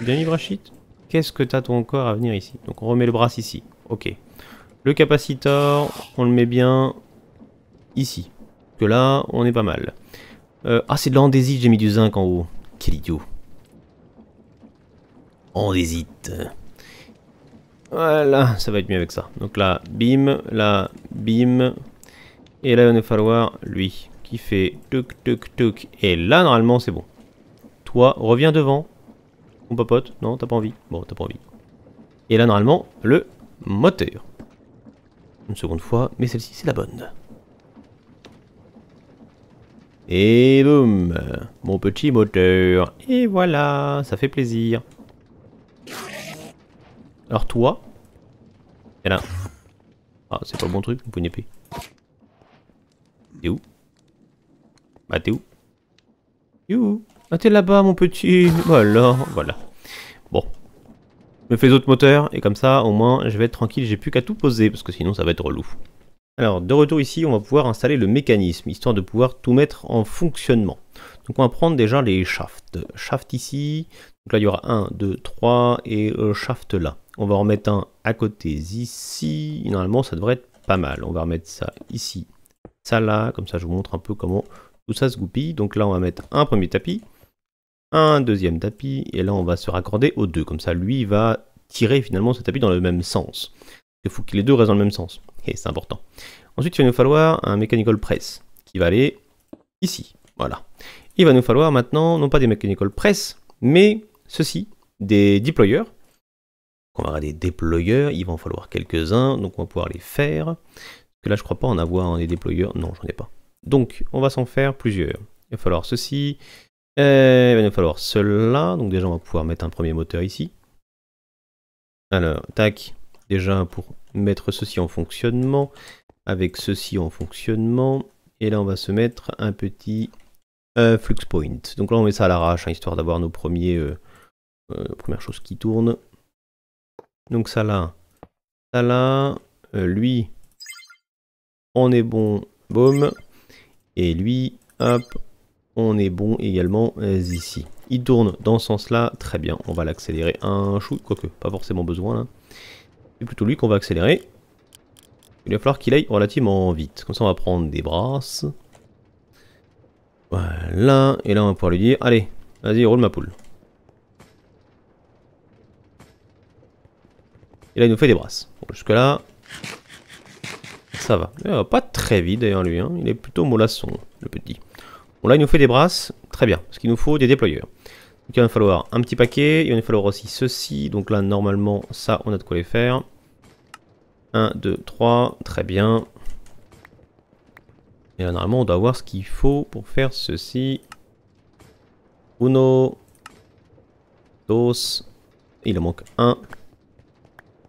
Bien brachite Qu'est-ce que t'as ton encore à venir ici Donc on remet le bras ici. Ok. Le capacitor, on le met bien ici. Que là, on est pas mal. Euh, ah, c'est de l'andésite, j'ai mis du zinc en haut. Quel idiot. Andésite. Voilà, ça va être mieux avec ça. Donc là, bim, là, bim. Et là, il va nous falloir lui, qui fait tuc, tuc, tuc. Et là, normalement, c'est bon. Toi, reviens devant. On papote. Non, t'as pas envie. Bon, t'as pas envie. Et là, normalement, le moteur. Une seconde fois, mais celle-ci, c'est la bonne. Et boum Mon petit moteur. Et voilà, ça fait plaisir. Alors toi... Et là... Ah, c'est pas le bon truc, une épée. T'es où Bah t'es où où ah, t'es là-bas, mon petit. Voilà, voilà. Bon. Je me fais d'autres moteur et comme ça, au moins, je vais être tranquille, j'ai plus qu'à tout poser, parce que sinon, ça va être relou. Alors, de retour ici, on va pouvoir installer le mécanisme, histoire de pouvoir tout mettre en fonctionnement. Donc on va prendre déjà les shafts. Shaft ici, donc là il y aura 1, 2, 3 et euh, shaft là. On va en mettre un à côté ici, normalement ça devrait être pas mal. On va remettre ça ici, ça là, comme ça je vous montre un peu comment tout ça se goupille. Donc là on va mettre un premier tapis, un deuxième tapis, et là on va se raccorder aux deux, comme ça lui va tirer finalement ce tapis dans le même sens. Il faut que les deux restent dans le même sens, et c'est important. Ensuite il va nous falloir un Mechanical Press, qui va aller ici, voilà. Il va nous falloir maintenant, non pas des Mechanical Press, mais ceci, des deployers. On va avoir des déployeurs, il va en falloir quelques-uns, donc on va pouvoir les faire. Parce que là je crois pas en avoir des déployeurs, non j'en ai pas. Donc on va s'en faire plusieurs. Il va falloir ceci, et eh, il va nous falloir cela. Donc déjà, on va pouvoir mettre un premier moteur ici. Alors, tac. Déjà, pour mettre ceci en fonctionnement. Avec ceci en fonctionnement. Et là, on va se mettre un petit euh, flux point. Donc là, on met ça à l'arrache, hein, histoire d'avoir nos premiers... Euh, euh, premières choses qui tournent. Donc ça là. Ça là. lui. On est bon. Boum. Et lui. Hop on est bon également euh, ici. Il tourne dans ce sens-là, très bien, on va l'accélérer un chou, quoique, pas forcément besoin là. C'est plutôt lui qu'on va accélérer. Il va falloir qu'il aille relativement vite, comme ça on va prendre des brasses. Voilà, et là on va pouvoir lui dire, allez, vas-y roule ma poule. Et là il nous fait des brasses. jusque là, ça va. Euh, pas très vite d'ailleurs lui, hein. il est plutôt mollasson le petit. Bon là il nous fait des brasses, très bien, ce qu'il nous faut des déployeurs. Donc il va falloir un petit paquet, il va nous falloir aussi ceci, donc là normalement ça on a de quoi les faire. 1, 2, 3, très bien. Et là normalement on doit avoir ce qu'il faut pour faire ceci. Uno, dos, il en manque un.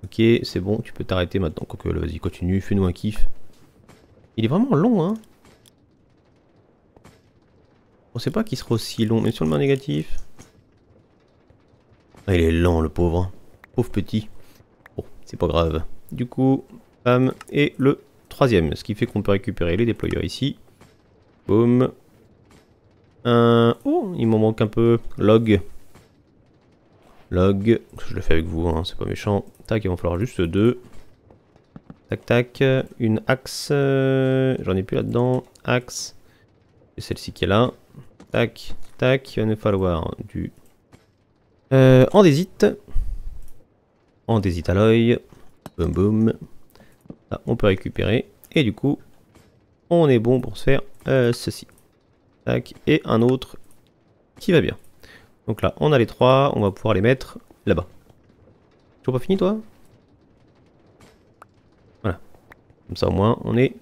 Ok, c'est bon, tu peux t'arrêter maintenant. vas-y, continue, fais-nous un kiff. Il est vraiment long, hein on sait pas qu'il sera aussi long, mais sur le main négatif. Ah, il est lent le pauvre. Hein. Pauvre petit. Bon, c'est pas grave. Du coup, bam, et le troisième. Ce qui fait qu'on peut récupérer les déployeurs ici. Boom. Un... Oh, il m'en manque un peu. Log. Log. Je le fais avec vous, hein, c'est pas méchant. Tac, il va falloir juste deux. Tac, tac. Une axe. Euh, j'en ai plus là-dedans. Axe. Et celle-ci qui est là. Tac, tac, il va nous falloir du euh, andésite. Andésite à l'oeil Boum boum. Là, on peut récupérer. Et du coup, on est bon pour se faire euh, ceci. Tac, et un autre qui va bien. Donc là, on a les trois, on va pouvoir les mettre là-bas. Toujours pas fini toi Voilà. Comme ça au moins, on est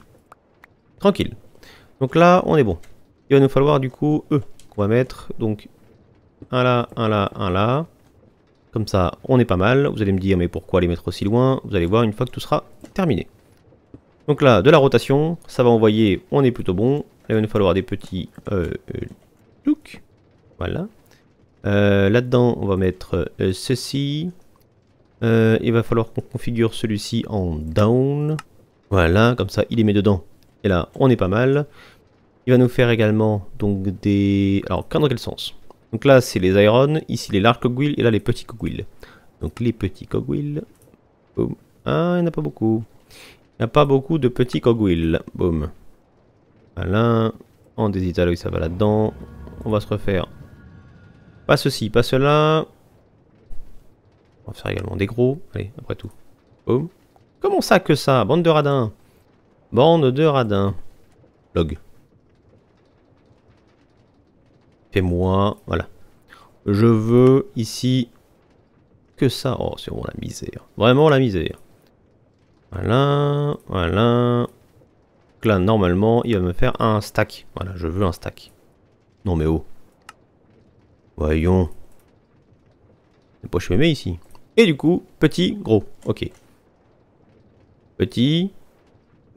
tranquille. Donc là, on est bon. Il va nous falloir du coup eux qu'on va mettre. Donc un là, un là, un là. Comme ça, on est pas mal. Vous allez me dire, mais pourquoi les mettre aussi loin Vous allez voir une fois que tout sera terminé. Donc là, de la rotation, ça va envoyer, on est plutôt bon. il va nous falloir des petits... Euh, euh voilà. Euh, là-dedans, on va mettre euh, ceci. il va falloir qu'on configure celui-ci en down. Voilà, comme ça, il est met dedans. Et là, on est pas mal. Il va nous faire également donc des... Alors, quand dans quel sens Donc là, c'est les Iron ici les larges et là les petits cogwheels. Donc les petits cogwheels... Boum. Ah, il n'y en a pas beaucoup. Il n'y a pas beaucoup de petits cogwheels. Boum. Voilà. En désitaloï, ça va là-dedans. On va se refaire. Pas ceci, pas cela. On va faire également des gros. Allez, après tout. Boum. Comment ça que ça Bande de radins. Bande de radins. Log. Fais-moi, voilà. Je veux ici que ça. Oh, c'est vraiment la misère. Vraiment la misère. Voilà, voilà. Donc là, normalement, il va me faire un stack. Voilà, je veux un stack. Non mais oh. Voyons. Pas je mais ici. Et du coup, petit, gros. Ok. Petit,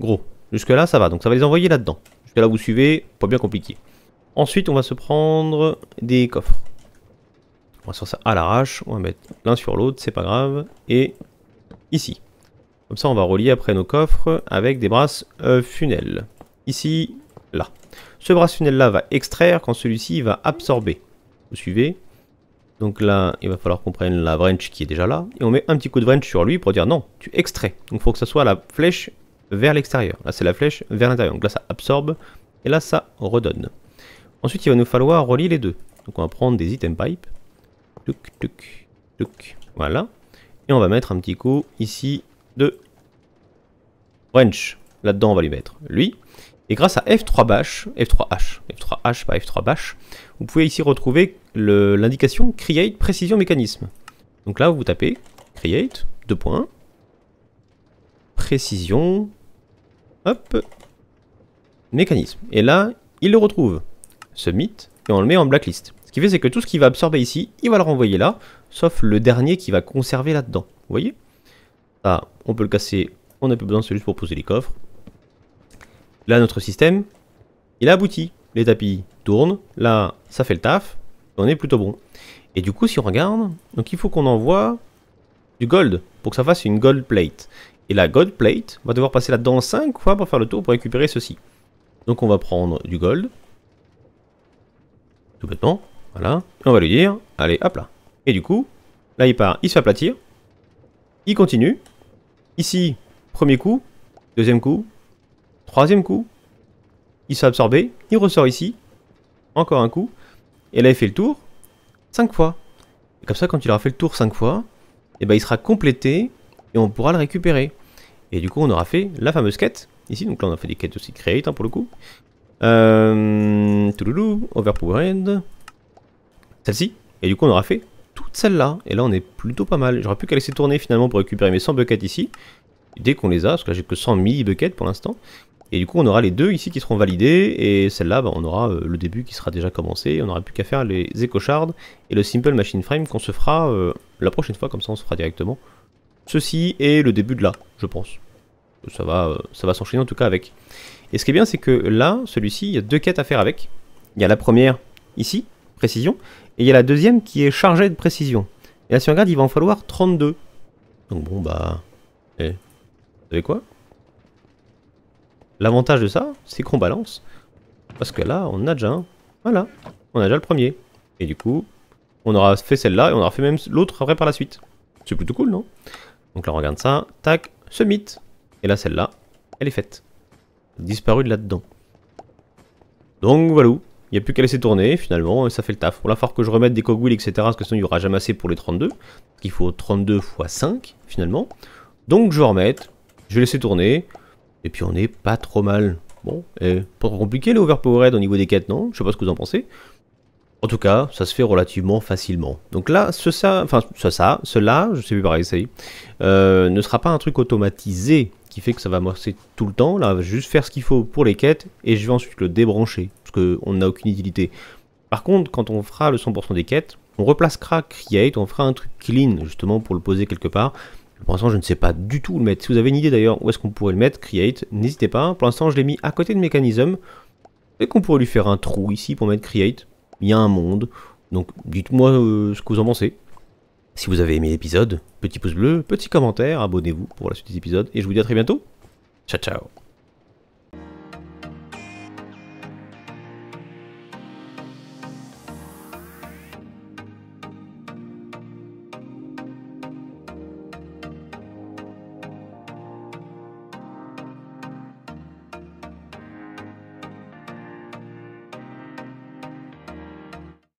gros. Jusque là, ça va. Donc ça va les envoyer là-dedans. Jusque là, vous suivez. Pas bien compliqué. Ensuite, on va se prendre des coffres. On va sur ça à l'arrache, on va mettre l'un sur l'autre, c'est pas grave. Et ici. Comme ça, on va relier après nos coffres avec des brasses euh, Ici, là. Ce brass funnel là va extraire quand celui-ci va absorber. Vous suivez Donc là, il va falloir qu'on prenne la wrench qui est déjà là. Et on met un petit coup de wrench sur lui pour dire non, tu extrais. Donc il faut que ça soit la flèche vers l'extérieur. Là, c'est la flèche vers l'intérieur. Donc là, ça absorbe. Et là, ça redonne. Ensuite, il va nous falloir relier les deux. Donc on va prendre des item pipe. Voilà. Et on va mettre un petit coup ici de wrench. Là-dedans, on va lui mettre lui. Et grâce à F3 bash, F3H, F3H pas F3 bash, vous pouvez ici retrouver l'indication create précision mécanisme. Donc là, vous tapez create, deux points, précision, hop, mécanisme. Et là, il le retrouve ce mythe et on le met en blacklist. Ce qui fait c'est que tout ce qui va absorber ici, il va le renvoyer là, sauf le dernier qui va conserver là-dedans. Vous voyez Ça, on peut le casser, on n'a plus besoin, celui juste pour poser les coffres. Là, notre système, il a abouti. Les tapis tournent, là, ça fait le taf, on est plutôt bon. Et du coup, si on regarde, donc il faut qu'on envoie du gold pour que ça fasse une gold plate. Et la gold plate va devoir passer là-dedans 5 fois pour faire le tour pour récupérer ceci. Donc on va prendre du gold, tout bêtement. Voilà. on va lui dire, allez, hop là. Et du coup, là il part, il se fait aplatir. Il continue. Ici, premier coup, deuxième coup, troisième coup. Il s'est absorbé, il ressort ici. Encore un coup. Et là il fait le tour cinq fois. Et comme ça, quand il aura fait le tour cinq fois, et eh ben, il sera complété et on pourra le récupérer. Et du coup, on aura fait la fameuse quête ici. Donc là, on a fait des quêtes aussi créées hein, pour le coup. Euh, touloulou, overpowered. Celle-ci. Et du coup, on aura fait toute celle-là. Et là, on est plutôt pas mal. J'aurais pu qu'à laisser tourner finalement pour récupérer mes 100 buckets ici. Dès qu'on les a, parce que là, j'ai que 100 mini buckets pour l'instant. Et du coup, on aura les deux ici qui seront validés. Et celle-là, bah, on aura euh, le début qui sera déjà commencé. On n'aura plus qu'à faire les Echo et le Simple Machine Frame qu'on se fera euh, la prochaine fois. Comme ça, on se fera directement ceci et le début de là, je pense. Ça va, euh, ça va s'enchaîner en tout cas avec. Et ce qui est bien, c'est que là, celui-ci, il y a deux quêtes à faire avec. Il y a la première ici, précision, et il y a la deuxième qui est chargée de précision. Et là, si on regarde, il va en falloir 32. Donc bon, bah... Eh, vous savez quoi L'avantage de ça, c'est qu'on balance. Parce que là, on a déjà un. Voilà. On a déjà le premier. Et du coup, on aura fait celle-là et on aura fait même l'autre après par la suite. C'est plutôt cool, non Donc là, on regarde ça. Tac, ce mythe. Et là, celle-là, elle est faite disparu de là-dedans. Donc voilà, il n'y a plus qu'à laisser tourner, finalement, ça fait le taf. Pour falloir que je remette des cogwheels, etc. Parce que sinon, il n'y aura jamais assez pour les 32. qu'il faut 32 x 5, finalement. Donc je vais remettre, je vais laisser tourner. Et puis on n'est pas trop mal. Bon, et pas trop compliqué les overpowered au niveau des quêtes, non Je sais pas ce que vous en pensez. En tout cas, ça se fait relativement facilement. Donc là, ce ça, enfin ça ça, cela, je sais plus pareil, ça y est, euh, ne sera pas un truc automatisé qui fait que ça va morcer tout le temps. Là, je vais juste faire ce qu'il faut pour les quêtes et je vais ensuite le débrancher parce qu'on n'a aucune utilité. Par contre, quand on fera le 100% des quêtes, on replacera Create, on fera un truc clean justement pour le poser quelque part. Pour l'instant, je ne sais pas du tout où le mettre. Si vous avez une idée d'ailleurs où est-ce qu'on pourrait le mettre, Create, n'hésitez pas. Pour l'instant, je l'ai mis à côté de Mécanisme et qu'on pourrait lui faire un trou ici pour mettre Create. Il y a un monde. Donc dites-moi euh, ce que vous en pensez. Si vous avez aimé l'épisode, petit pouce bleu, petit commentaire, abonnez-vous pour la suite des épisodes, et je vous dis à très bientôt. Ciao ciao